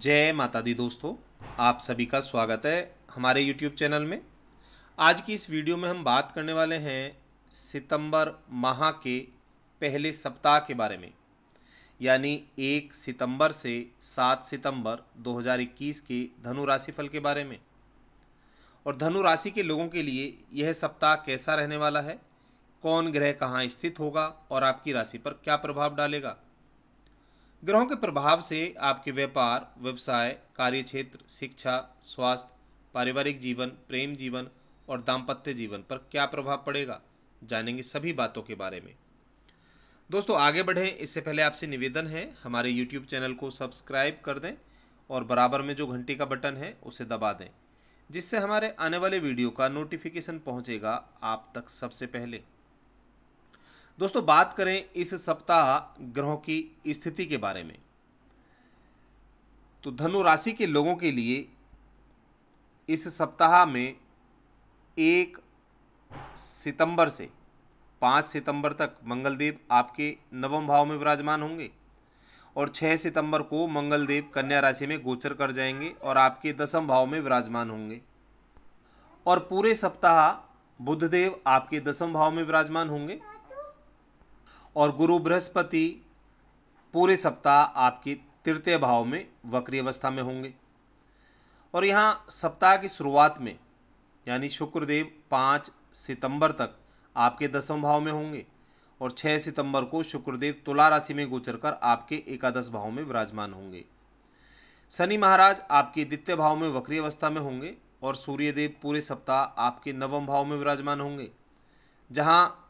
जय माता दी दोस्तों आप सभी का स्वागत है हमारे YouTube चैनल में आज की इस वीडियो में हम बात करने वाले हैं सितंबर माह के पहले सप्ताह के बारे में यानी एक सितंबर से सात सितंबर 2021 के धनु राशि फल के बारे में और धनु राशि के लोगों के लिए यह सप्ताह कैसा रहने वाला है कौन ग्रह कहाँ स्थित होगा और आपकी राशि पर क्या प्रभाव डालेगा ग्रहों के प्रभाव से आपके व्यापार व्यवसाय कार्य क्षेत्र शिक्षा स्वास्थ्य पारिवारिक जीवन प्रेम जीवन और दाम्पत्य जीवन पर क्या प्रभाव पड़ेगा जानेंगे सभी बातों के बारे में दोस्तों आगे बढ़ें इससे पहले आपसे निवेदन है हमारे यूट्यूब चैनल को सब्सक्राइब कर दें और बराबर में जो घंटी का बटन है उसे दबा दें जिससे हमारे आने वाले वीडियो का नोटिफिकेशन पहुंचेगा आप तक सबसे पहले दोस्तों बात करें इस सप्ताह ग्रहों की स्थिति के बारे में तो धनु राशि के लोगों के लिए इस सप्ताह में एक सितंबर से पाँच सितंबर तक मंगलदेव आपके नवम भाव में विराजमान होंगे और छः सितंबर को मंगलदेव कन्या राशि में गोचर कर जाएंगे और आपके दसम भाव में विराजमान होंगे और पूरे सप्ताह बुधदेव आपके दसम भाव में विराजमान होंगे और गुरु बृहस्पति पूरे सप्ताह आपके तृतीय भाव में वक्री अवस्था में होंगे और यहाँ सप्ताह की शुरुआत में यानी शुक्रदेव पाँच सितंबर तक आपके दसम भाव में होंगे और छः सितंबर को शुक्रदेव तुला राशि में गोचर कर आपके एकादश भाव में विराजमान होंगे शनि महाराज आपके द्वितीय भाव में वक्री अवस्था में होंगे और सूर्यदेव पूरे सप्ताह आपके नवम भाव में विराजमान होंगे जहाँ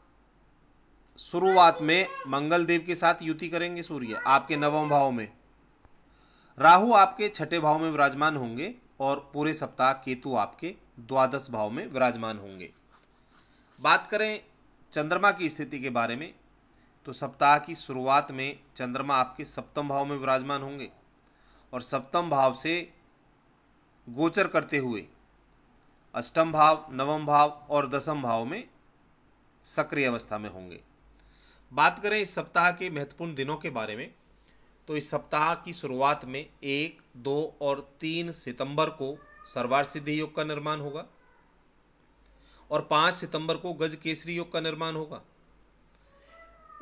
शुरुआत में मंगल देव के साथ युति करेंगे सूर्य आपके नवम भाव में राहु आपके छठे भाव में विराजमान होंगे और पूरे सप्ताह केतु आपके द्वादश भाव में विराजमान होंगे बात करें चंद्रमा की स्थिति के बारे में तो सप्ताह की शुरुआत में चंद्रमा आपके सप्तम भाव में विराजमान होंगे और सप्तम भाव से गोचर करते हुए अष्टम भाव नवम भाव और दसम भाव में सक्रिय अवस्था में होंगे बात करें इस सप्ताह के महत्वपूर्ण दिनों के बारे में तो इस सप्ताह की शुरुआत में एक दो और तीन सितंबर को सरवार सिद्धि योग का निर्माण होगा और पांच सितंबर को गज केसरी योग का निर्माण होगा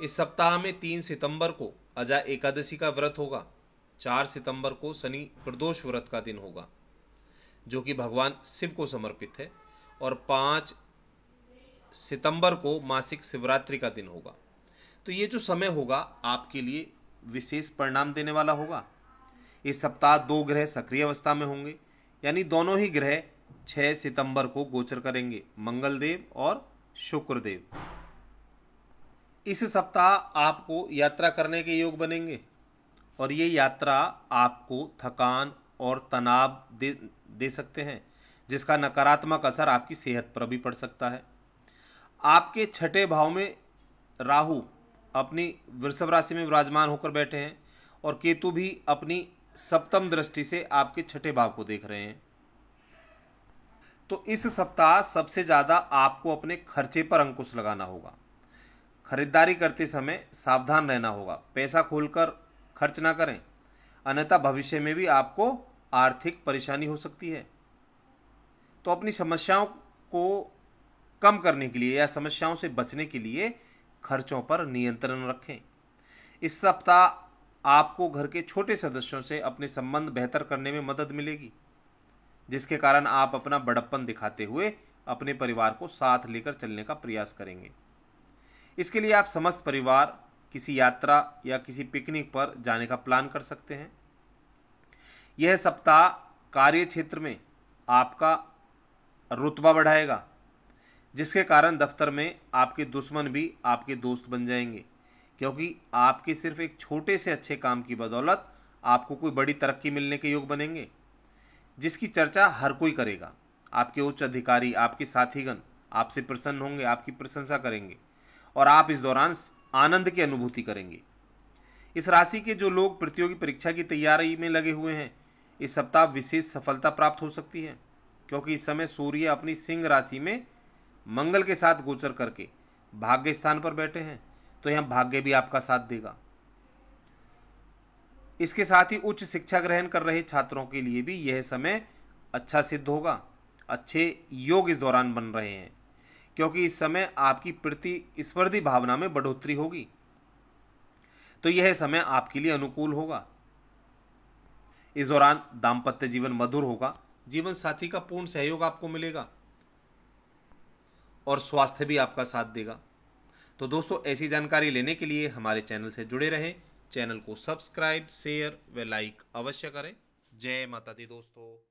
इस सप्ताह में तीन सितंबर को अजा एकादशी का व्रत होगा चार सितंबर को शनि प्रदोष व्रत का दिन होगा जो कि भगवान शिव को समर्पित है और पांच सितंबर को मासिक शिवरात्रि का दिन होगा तो ये जो समय होगा आपके लिए विशेष परिणाम देने वाला होगा इस सप्ताह दो ग्रह सक्रिय अवस्था में होंगे यानी दोनों ही ग्रह 6 सितंबर को गोचर करेंगे मंगलदेव और शुक्रदेव इस सप्ताह आपको यात्रा करने के योग बनेंगे और ये यात्रा आपको थकान और तनाव दे दे सकते हैं जिसका नकारात्मक असर आपकी सेहत पर भी पड़ सकता है आपके छठे भाव में राहु अपनी वृषभ राशि में विराजमान होकर बैठे हैं और केतु भी अपनी सप्तम दृष्टि से आपके छठे भाव को देख रहे हैं तो इस सप्ताह सबसे ज़्यादा आपको अपने खर्चे पर अंकुश लगाना होगा खरीदारी करते समय सावधान रहना होगा पैसा खोलकर खर्च ना करें अन्यथा भविष्य में भी आपको आर्थिक परेशानी हो सकती है तो अपनी समस्याओं को कम करने के लिए या समस्याओं से बचने के लिए खर्चों पर नियंत्रण रखें इस सप्ताह आपको घर के छोटे सदस्यों से अपने संबंध बेहतर करने में मदद मिलेगी जिसके कारण आप अपना बड़प्पन दिखाते हुए अपने परिवार को साथ लेकर चलने का प्रयास करेंगे इसके लिए आप समस्त परिवार किसी यात्रा या किसी पिकनिक पर जाने का प्लान कर सकते हैं यह सप्ताह कार्य क्षेत्र में आपका रुतबा बढ़ाएगा जिसके कारण दफ्तर में आपके दुश्मन भी आपके दोस्त बन जाएंगे क्योंकि आपके सिर्फ एक छोटे से अच्छे काम की बदौलत आपको कोई बड़ी तरक्की मिलने के योग बनेंगे जिसकी चर्चा हर कोई करेगा आपके उच्च अधिकारी आपके साथीगण आपसे प्रसन्न होंगे आपकी प्रशंसा करेंगे और आप इस दौरान आनंद की अनुभूति करेंगे इस राशि के जो लोग प्रतियोगी परीक्षा की तैयारी में लगे हुए हैं इस सप्ताह विशेष सफलता प्राप्त हो सकती है क्योंकि इस समय सूर्य अपनी सिंह राशि में मंगल के साथ गोचर करके भाग्य स्थान पर बैठे हैं तो यहां भाग्य भी आपका साथ देगा इसके साथ ही उच्च शिक्षा ग्रहण कर रहे छात्रों के लिए भी यह समय अच्छा सिद्ध होगा अच्छे योग इस दौरान बन रहे हैं क्योंकि इस समय आपकी प्रतिस्पर्धी भावना में बढ़ोतरी होगी तो यह समय आपके लिए अनुकूल होगा इस दौरान दाम्पत्य जीवन मधुर होगा जीवन साथी का पूर्ण सहयोग आपको मिलेगा और स्वास्थ्य भी आपका साथ देगा तो दोस्तों ऐसी जानकारी लेने के लिए हमारे चैनल से जुड़े रहें चैनल को सब्सक्राइब शेयर व लाइक अवश्य करें जय माता दी दोस्तों